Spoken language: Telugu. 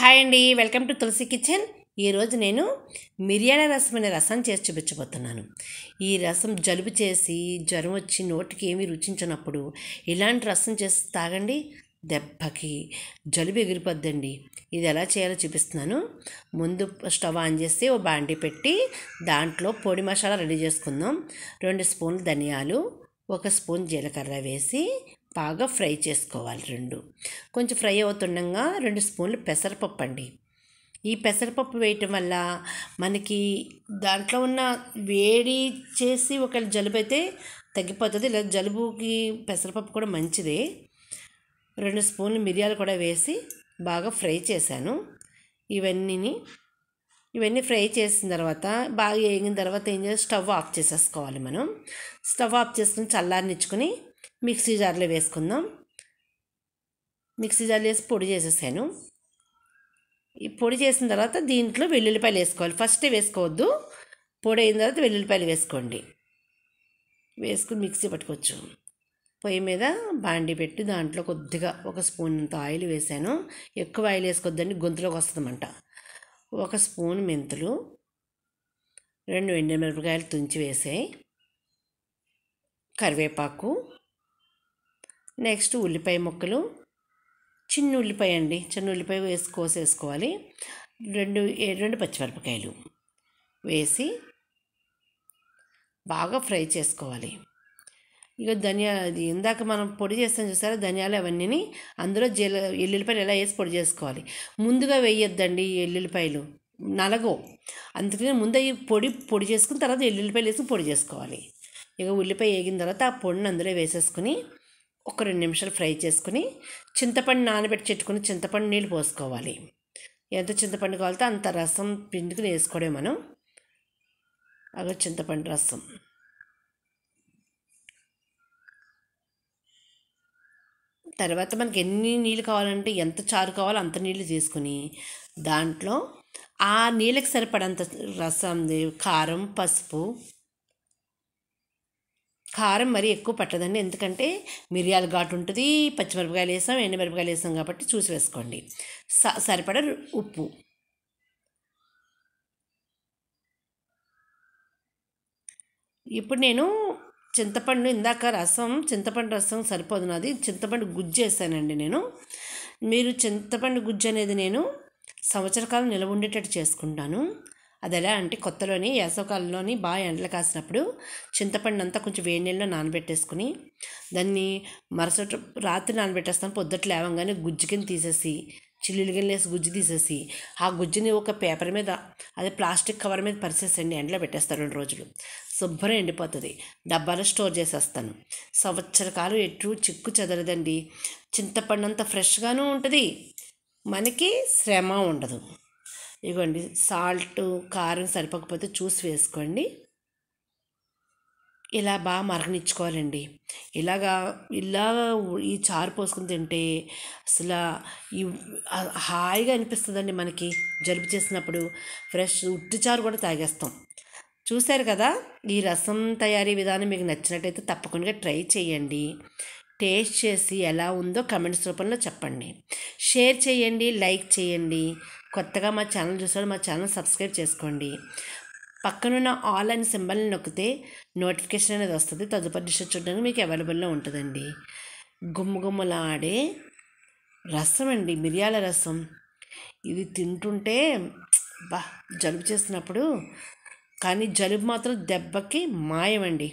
హాయ్ అండి వెల్కమ్ టు తులసి కిచెన్ ఈరోజు నేను మిరియాల రసం అనే రసం చేసి చూపించబోతున్నాను ఈ రసం జలుబు చేసి జ్వరం వచ్చి నోటికి ఏమీ రుచించినప్పుడు ఇలాంటి రసం చేసి తాగండి దెబ్బకి జలుబు ఎగిరిపోద్దండి ఇది ఎలా చేయాలో చూపిస్తున్నాను ముందు స్టవ్ ఆన్ చేసి ఓ బాండి పెట్టి దాంట్లో పొడి మసాలా రెడీ చేసుకుందాం రెండు స్పూన్లు ధనియాలు ఒక స్పూన్ జీలకర్ర వేసి బాగా ఫ్రై చేసుకోవాలి రెండు కొంచెం ఫ్రై అవుతుండగా రెండు స్పూన్లు పెసరపప్పు అండి ఈ పెసరపప్పు వేయటం వల్ల మనకి దాంట్లో ఉన్న వేడి చేసి ఒకవేళ జలుబు అయితే తగ్గిపోతుంది లేదా జలుబుకి పెసరపప్పు కూడా మంచిదే రెండు స్పూన్లు మిరియాలు కూడా వేసి బాగా ఫ్రై చేశాను ఇవన్నీని ఇవన్నీ ఫ్రై చేసిన తర్వాత బాగా వేగిన తర్వాత ఏం చేసి స్టవ్ ఆఫ్ చేసేసుకోవాలి మనం స్టవ్ ఆఫ్ చేసుకుని చల్లారినిచ్చుకొని మిక్సీ జార్లో వేసుకుందాం మిక్సీ జార్లో వేసి పొడి చేసేసాను ఈ పొడి చేసిన తర్వాత దీంట్లో వెల్లుల్లిపాయలు వేసుకోవాలి ఫస్ట్ వేసుకోవద్దు పొడి అయిన తర్వాత వెల్లుల్లిపాయలు వేసుకోండి వేసుకుని మిక్సీ పట్టుకోవచ్చు పొయ్యి మీద బాండి పెట్టి దాంట్లో కొద్దిగా ఒక స్పూన్ అంత ఆయిల్ వేసాను ఎక్కువ ఆయిల్ వేసుకోవద్దండి గొంతులోకి వస్తుందన్నమాట ఒక స్పూన్ మెంతులు రెండు మిరపకాయలు తుంచి వేసాయి కరివేపాకు నెక్స్ట్ ఉల్లిపాయ ముక్కలు చిన్న ఉల్లిపాయ అండి చిన్న ఉల్లిపాయ వేసి కోసేసుకోవాలి రెండు రెండు పచ్చిమిరపకాయలు వేసి బాగా ఫ్రై చేసుకోవాలి ఇక ధనియాలు అది ఇందాక మనం పొడి చేస్తాం చూసారా ధనియాలు అవన్నీ అందులో జీల ఎల్లుల్లిపాయలు ఎలా వేసి పొడి చేసుకోవాలి ముందుగా వేయొద్దండి ఎల్లుల్లిపాయలు నలగో అందుకని ముందు పొడి పొడి చేసుకుని తర్వాత ఎల్లుల్లిపాయలు వేసుకుని పొడి చేసుకోవాలి ఇక ఉల్లిపాయ వేగిన తర్వాత ఆ పొడిని అందులో వేసేసుకుని ఒక రెండు నిమిషాలు ఫ్రై చేసుకుని చింతపండు నానబెట్టి చెట్టుకుని చింతపండు నీళ్ళు పోసుకోవాలి ఎంత చింతపండు కావాలితే అంత రసం పిండుకుని వేసుకోవడం మనం అక్కడ చింతపండు రసం తర్వాత మనకి ఎన్ని నీళ్ళు కావాలంటే ఎంత చారు కావాలో అంత నీళ్ళు తీసుకుని దాంట్లో ఆ నీళ్ళకి సరిపడంత రసం కారం పసుపు కారం మరి ఎక్కువ పట్టదండి ఎందుకంటే మిరియాల ఘాటు ఉంటుంది పచ్చిమిరపకాయలు వేసాం ఎండుమిరపకాయలు వేసాం కాబట్టి చూసి వేసుకోండి స సరిపడ ఉప్పు ఇప్పుడు నేను చింతపండు ఇందాక రసం చింతపండు రసం సరిపోదు నాది చింతపండు వేసానండి నేను మీరు చింతపండు గుజ్జు అనేది నేను సంవత్సర కాలం నిలవ ఉండేటట్టు చేసుకుంటాను అది ఎలా అంటే కొత్తలోని వేసవకాలంలోని బాగా ఎండలు కాసినప్పుడు చింతపండు అంతా కొంచెం వేడి నీళ్ళలో నానబెట్టేసుకుని దాన్ని మరుసటి రాత్రి నానబెట్టేస్తాను పొద్దుట లేవంగానే గుజ్జు కింద తీసేసి చిల్లులు వేసి గుజ్జు తీసేసి ఆ గుజ్జుని ఒక పేపర్ మీద అదే ప్లాస్టిక్ కవర్ మీద పరిసేసండి ఎండలో పెట్టేస్తారు రెండు రోజులు శుభ్రం ఎండిపోతుంది డబ్బాలో స్టోర్ చేసేస్తాను సంవత్సర కాలం ఎటు చిక్కు చెదరదండి చింతపడినంత ఫ్రెష్గానూ ఉంటుంది మనకి శ్రమ ఉండదు ఇవ్వండి సాల్ట్ కారం సరిపోకపోతే చూసి వేసుకోండి ఇలా బాగా మరగనిచ్చుకోవాలండి ఇలాగా ఇలా ఈ చారు పోసుకుని తింటే అసలు ఈ హాయిగా అనిపిస్తుందండి మనకి జలుబు చేసినప్పుడు ఫ్రెష్ ఉట్టి చారు కూడా తాగేస్తాం చూశారు కదా ఈ రసం తయారీ విధానం మీకు నచ్చినట్టయితే తప్పకుండా ట్రై చేయండి టేస్ట్ చేసి ఎలా ఉందో కమెంట్స్ రూపంలో చెప్పండి షేర్ చేయండి లైక్ చేయండి కొత్తగా మా ఛానల్ చూసాడు మా ఛానల్ సబ్స్క్రైబ్ చేసుకోండి పక్కనున్న ఆల్ అండ్ సింబల్ని నొక్కితే నోటిఫికేషన్ అనేది వస్తుంది తదుపరి డిష్ చూడడానికి మీకు అవైలబుల్లో ఉంటుందండి ఆడే రసం అండి మిరియాల రసం ఇది తింటుంటే బా జలుబు చేసినప్పుడు కానీ జలుబు మాత్రం దెబ్బకి మాయమండి